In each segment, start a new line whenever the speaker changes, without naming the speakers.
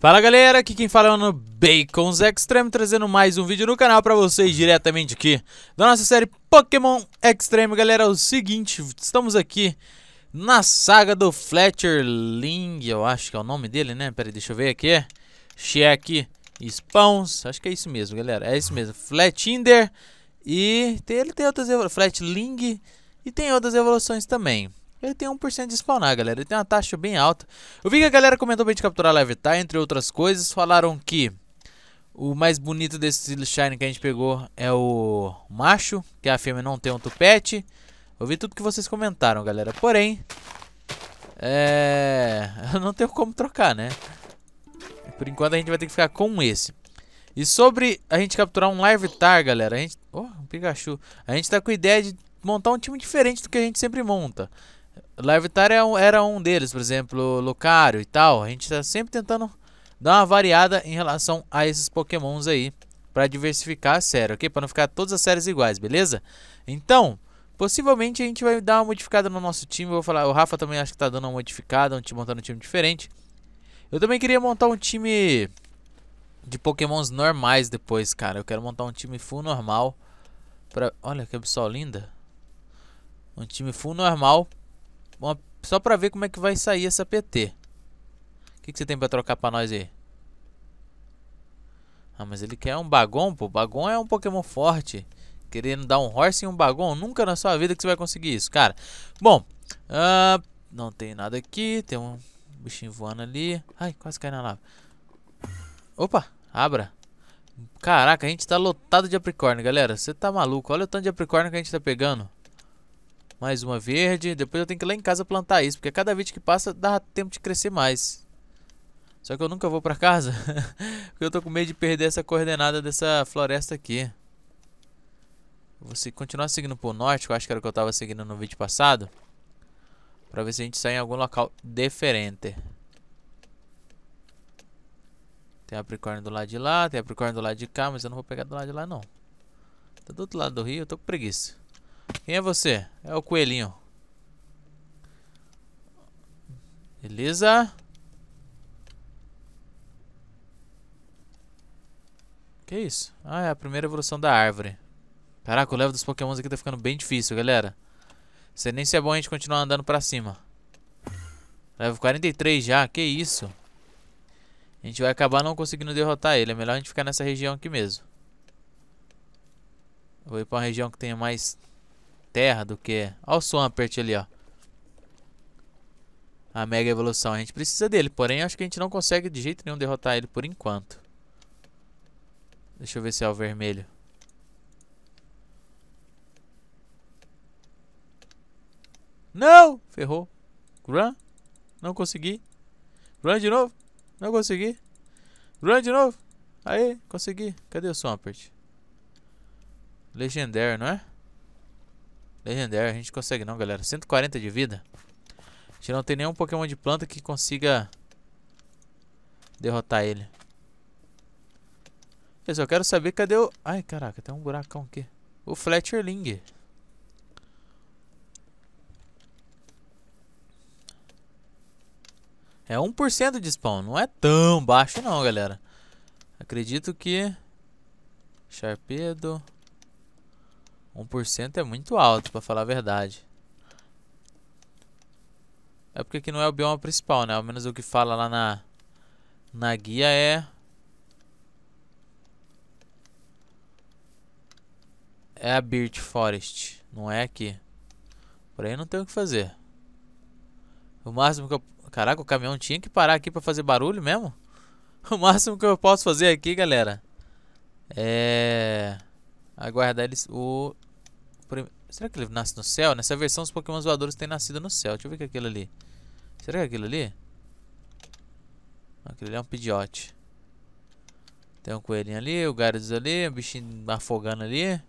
Fala galera, aqui quem fala é o Bacons Extreme, trazendo mais um vídeo no canal pra vocês diretamente aqui da nossa série Pokémon Extreme. Galera, é o seguinte, estamos aqui na saga do Fletcher Ling, eu acho que é o nome dele, né? Pera aí, deixa eu ver aqui. Check, Spawns, acho que é isso mesmo, galera, é isso mesmo. Fletinder e tem, ele tem outras evoluções, Fletling e tem outras evoluções também. Ele tem 1% de spawnar, né, galera. Ele tem uma taxa bem alta. Eu vi que a galera comentou pra gente capturar Levitar, entre outras coisas. Falaram que o mais bonito desse Shine que a gente pegou é o macho, que a fêmea não tem um tupete. Eu vi tudo que vocês comentaram, galera. Porém, é... eu não tenho como trocar, né? Por enquanto a gente vai ter que ficar com esse. E sobre a gente capturar um Larvitar, galera, a gente... Oh, um Pikachu. A gente tá com a ideia de montar um time diferente do que a gente sempre monta. Larvitar é um, era um deles, por exemplo, Lucario e tal. A gente está sempre tentando dar uma variada em relação a esses pokémons aí. para diversificar a série, ok? Para não ficar todas as séries iguais, beleza? Então, possivelmente a gente vai dar uma modificada no nosso time. Vou falar, o Rafa também acho que tá dando uma modificada, um time, montando um time diferente. Eu também queria montar um time de pokémons normais depois, cara. Eu quero montar um time full normal. Pra... Olha que absol linda. Um time full normal uma, só para ver como é que vai sair essa PT. O que, que você tem para trocar para nós aí? Ah, mas ele quer um Bagon, pô. Bagon é um Pokémon forte. Querendo dar um Horse e um Bagon? Nunca na sua vida que você vai conseguir isso, cara. Bom, uh, não tem nada aqui. Tem um bichinho voando ali. Ai, quase cai na lava. Opa, abra. Caraca, a gente tá lotado de apricórnio, galera. Você tá maluco? Olha o tanto de apricórnio que a gente tá pegando. Mais uma verde. Depois eu tenho que ir lá em casa plantar isso. Porque cada vídeo que passa dá tempo de crescer mais. Só que eu nunca vou pra casa. porque eu tô com medo de perder essa coordenada dessa floresta aqui. Vou continuar seguindo pro norte. Que eu acho que era o que eu tava seguindo no vídeo passado. Pra ver se a gente sai em algum local diferente. Tem apricórnio do lado de lá. Tem apricórnio do lado de cá. Mas eu não vou pegar do lado de lá não. Tá do outro lado do rio. Eu tô com preguiça. Quem é você? É o coelhinho. Beleza. Que isso? Ah, é a primeira evolução da árvore. Caraca, o level dos pokémons aqui tá ficando bem difícil, galera. Não sei nem se é bom a gente continuar andando pra cima. Level 43 já, que isso? A gente vai acabar não conseguindo derrotar ele. É melhor a gente ficar nessa região aqui mesmo. Vou ir pra uma região que tenha mais terra do que... Olha o Swampert ali, ó. A Mega Evolução. A gente precisa dele, porém acho que a gente não consegue de jeito nenhum derrotar ele por enquanto. Deixa eu ver se é o vermelho. Não! Ferrou. Run. Não consegui. Run de novo. Não consegui. Run de novo. Aí, consegui. Cadê o Swampert? Legendário, não é? Legendário, a gente consegue não, galera. 140 de vida. A gente não tem nenhum Pokémon de planta que consiga derrotar ele. Eu só quero saber cadê o... Ai, caraca, tem um buracão aqui. O Fletcherling. É 1% de spawn. Não é tão baixo não, galera. Acredito que... Sharpedo... 1% é muito alto, pra falar a verdade. É porque aqui não é o bioma principal, né? Ao menos o que fala lá na, na guia é... É a Birch Forest, não é aqui. Por aí não tem o que fazer. O máximo que eu... Caraca, o caminhão tinha que parar aqui pra fazer barulho mesmo? O máximo que eu posso fazer aqui, galera, é... Aguardar eles... o Prim... Será que ele nasce no céu? Nessa versão os pokémons voadores têm nascido no céu. Deixa eu ver o que é aquilo ali. Será que é aquilo ali? Aquilo ali é um pidiote. Tem um coelhinho ali, o Gyarados ali, um bichinho afogando ali.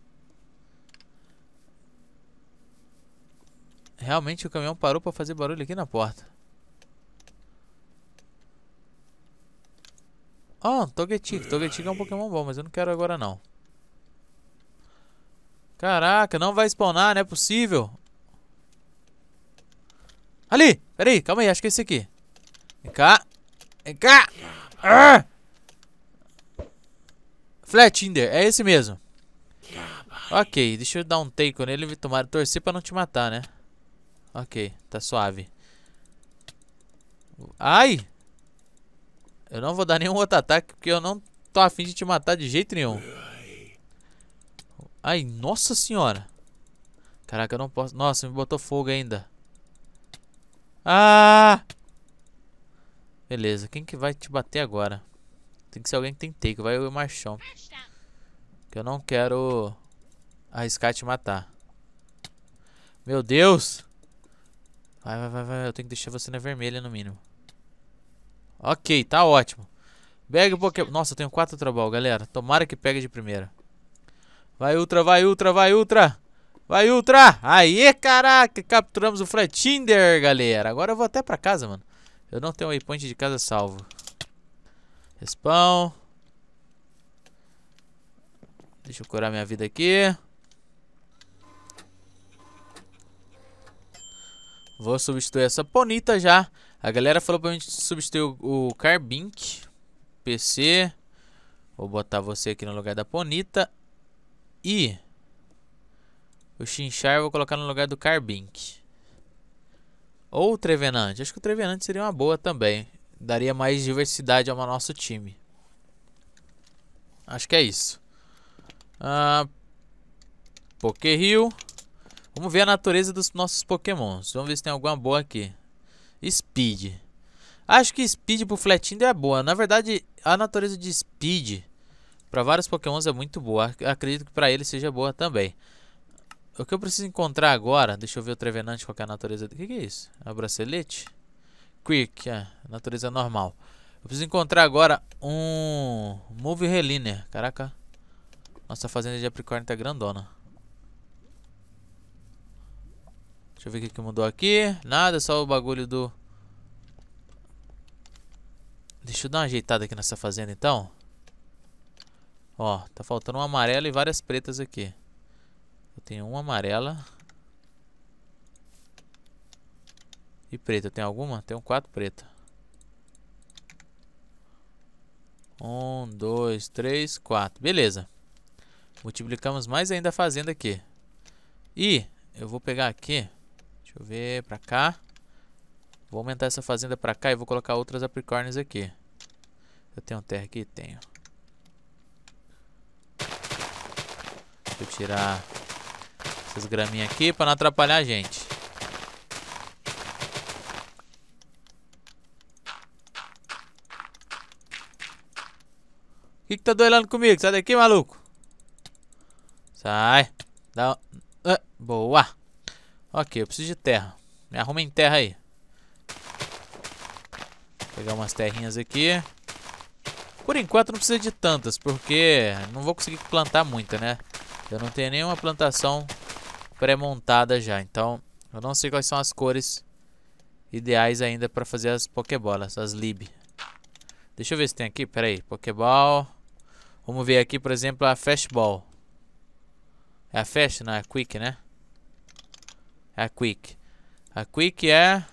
Realmente o caminhão parou pra fazer barulho aqui na porta. Ó, oh, Togetic. Togetic é um Pokémon bom, mas eu não quero agora não. Caraca, não vai spawnar, não é possível. Ali! Peraí, calma aí, acho que é esse aqui. Vem cá. Vem cá! Ah! Flatinder, é esse mesmo. Ok, deixa eu dar um take nele e tomar torcer pra não te matar, né? Ok, tá suave. Ai! Eu não vou dar nenhum outro ataque porque eu não tô afim de te matar de jeito nenhum. Ai, nossa senhora. Caraca, eu não posso... Nossa, me botou fogo ainda. Ah! Beleza, quem que vai te bater agora? Tem que ser alguém que tem take, vai o marchão. Que eu não quero arriscar te matar. Meu Deus! Vai, vai, vai, vai. Eu tenho que deixar você na vermelha, no mínimo. Ok, tá ótimo. Pega o Pokémon. Nossa, eu tenho quatro trabalho, galera. Tomara que pegue de primeira. Vai, Ultra, vai, Ultra, vai, Ultra. Vai, Ultra. Aê, caraca. Capturamos o Tinder, galera. Agora eu vou até pra casa, mano. Eu não tenho waypoint de casa salvo. Respawn. Deixa eu curar minha vida aqui. Vou substituir essa bonita já. A galera falou pra gente substituir o, Carbink. PC. Vou botar você aqui no lugar da Ponita. E o Shinchar eu vou colocar no lugar do Carbink. Ou o Trevenant. Acho que o Trevenant seria uma boa também. Daria mais diversidade ao nosso time. Acho que é isso. Ah, Poké Rio. Vamos ver a natureza dos nossos pokémons. Vamos ver se tem alguma boa aqui. Speed. Acho que Speed pro Fletindo é boa. Na verdade, a natureza de Speed para vários pokémons é muito boa. Acredito que para ele seja boa também. O que eu preciso encontrar agora... Deixa eu ver o Trevenante, qual é a natureza... O que, que é isso? É o bracelete? Quick, é, natureza normal. Eu preciso encontrar agora um... Move Reliner. Caraca. Nossa fazenda de Apricórnio tá grandona. Deixa eu ver o que, que mudou aqui. Nada, só o bagulho do... Deixa eu dar uma ajeitada aqui nessa fazenda então. Ó, tá faltando um amarelo e várias pretas aqui. Eu tenho uma amarela. E preta, tem alguma? Tenho quatro preta. Um, dois, três, quatro. Beleza. Multiplicamos mais ainda a fazenda aqui. E eu vou pegar aqui. Deixa eu ver, pra cá. Vou aumentar essa fazenda pra cá e vou colocar outras apricornes aqui. Eu tenho terra aqui? Tenho. Deixa eu tirar essas graminhas aqui pra não atrapalhar a gente. O que, que tá duelando comigo? Sai daqui, maluco. Sai. Dá... Ah, boa. Ok, eu preciso de terra. Me arruma em terra aí. Vou pegar umas terrinhas aqui. Por enquanto não precisa de tantas, porque não vou conseguir plantar muita, né? Eu não tenho nenhuma plantação pré-montada já. Então, eu não sei quais são as cores ideais ainda para fazer as pokebolas, as lib. Deixa eu ver se tem aqui. Pera aí. Pokeball. Vamos ver aqui, por exemplo, a fastball. É a fast? Não, é a quick, né? É a quick. A quick é...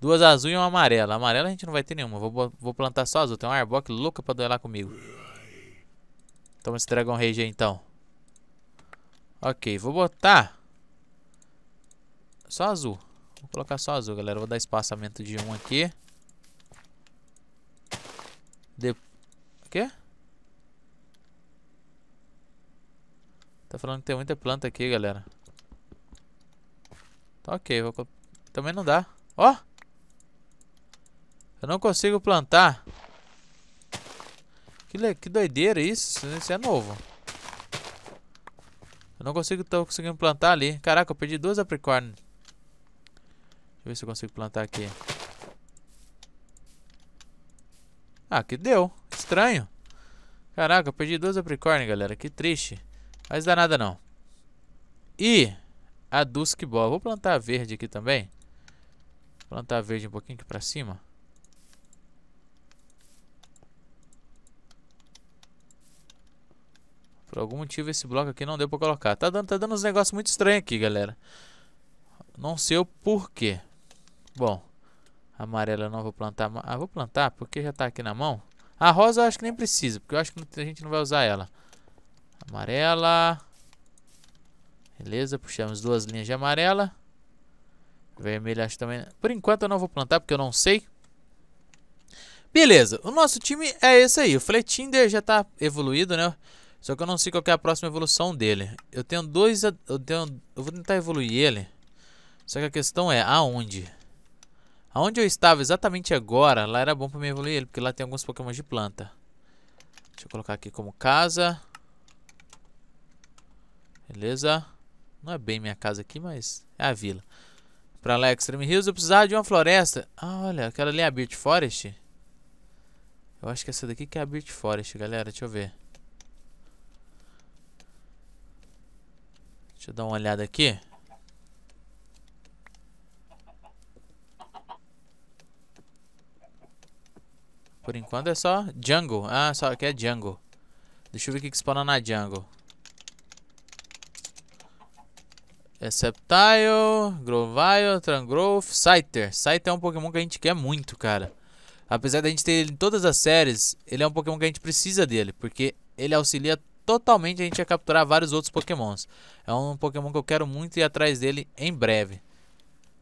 Duas azul e uma amarela. Amarela a gente não vai ter nenhuma. Vou, vou plantar só azul. Tem um Arbok louca pra duelar comigo. Toma esse Dragon Rage aí, então. Ok, vou botar só azul. Vou colocar só azul, galera. Vou dar espaçamento de um aqui. De... O quê? Tá falando que tem muita planta aqui, galera. Tá ok, vou... Também não dá. Ó! Eu não consigo plantar. Que, le... que doideira isso. Isso é novo. Eu não consigo, tô conseguindo plantar ali. Caraca, eu perdi duas apricornes. Deixa eu ver se eu consigo plantar aqui. Ah, que deu. Estranho. Caraca, eu perdi duas apricornes, galera. Que triste. Mas dá nada não. E a Dusk Ball. Vou plantar verde aqui também. Plantar verde um pouquinho aqui pra cima. Por algum motivo esse bloco aqui não deu pra colocar. Tá dando, tá dando uns negócios muito estranhos aqui, galera. Não sei o porquê. Bom, amarela eu não vou plantar. Ah, vou plantar porque já tá aqui na mão. A rosa eu acho que nem precisa, porque eu acho que a gente não vai usar ela. Amarela. Beleza, puxamos duas linhas de amarela. Vermelho acho também... Por enquanto eu não vou plantar porque eu não sei. Beleza, o nosso time é esse aí. O Fletinder já tá evoluído, né? Só que eu não sei qual é a próxima evolução dele. Eu tenho dois... Eu, tenho, eu vou tentar evoluir ele. Só que a questão é, aonde? Aonde eu estava exatamente agora, lá era bom pra mim evoluir ele. Porque lá tem alguns pokémons de planta. Deixa eu colocar aqui como casa. Beleza. Não é bem minha casa aqui, mas é a vila. Pra lá, Extreme Hills, eu precisava de uma floresta. Ah, olha, aquela ali é a Birch Forest. Eu acho que essa daqui que é a Birch Forest, galera. Deixa eu ver. Deixa eu dar uma olhada aqui. Por enquanto é só Jungle. Ah, só que é Jungle. Deixa eu ver o que, que spawna na Jungle. É Sceptile, Grovile, Trangrowth, Scyther. Scyther é um Pokémon que a gente quer muito, cara. Apesar da gente ter ele em todas as séries, ele é um Pokémon que a gente precisa dele, porque ele auxilia totalmente a gente ia capturar vários outros pokémons. É um pokémon que eu quero muito ir atrás dele em breve.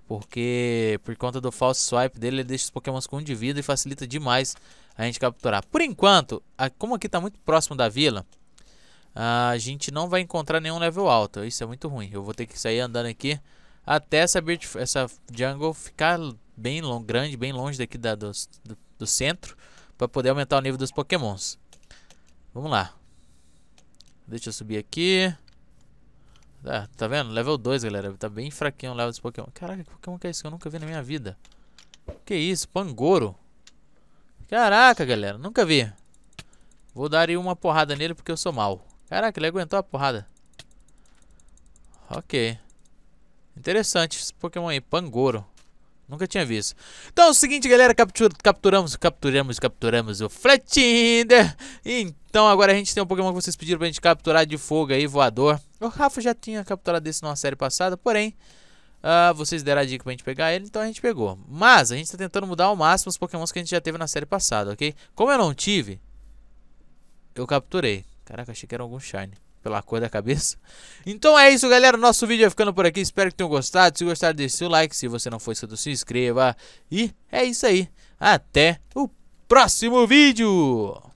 Porque por conta do false swipe dele, ele deixa os pokémons com um de vida e facilita demais a gente capturar. Por enquanto, a, como aqui está muito próximo da vila, a gente não vai encontrar nenhum level alto. Isso é muito ruim. Eu vou ter que sair andando aqui até essa, essa jungle ficar bem long, grande, bem longe daqui da, do, do, do centro. para poder aumentar o nível dos pokémons. Vamos lá. Deixa eu subir aqui. Ah, tá vendo? Level 2, galera. Tá bem fraquinho o level desse Pokémon. Caraca, que Pokémon que é esse que eu nunca vi na minha vida? Que isso? Pangoro? Caraca, galera. Nunca vi. Vou dar aí uma porrada nele porque eu sou mal. Caraca, ele aguentou a porrada. Ok. Interessante esse Pokémon aí. Pangoro. Nunca tinha visto. Então é o seguinte, galera. capturamos, capturamos, capturamos o Fletinder. Então agora a gente tem um Pokémon que vocês pediram pra gente capturar de fogo aí, voador. O Rafa já tinha capturado esse numa série passada, porém... Uh, vocês deram a dica pra gente pegar ele, então a gente pegou. Mas a gente tá tentando mudar ao máximo os pokémons que a gente já teve na série passada, ok? Como eu não tive, eu capturei. Caraca, achei que era algum Shine pela cor da cabeça. Então é isso, galera. Nosso vídeo vai ficando por aqui. Espero que tenham gostado. Se gostar deixe seu like. Se você não for inscrito, se inscreva. E é isso aí. Até o próximo vídeo.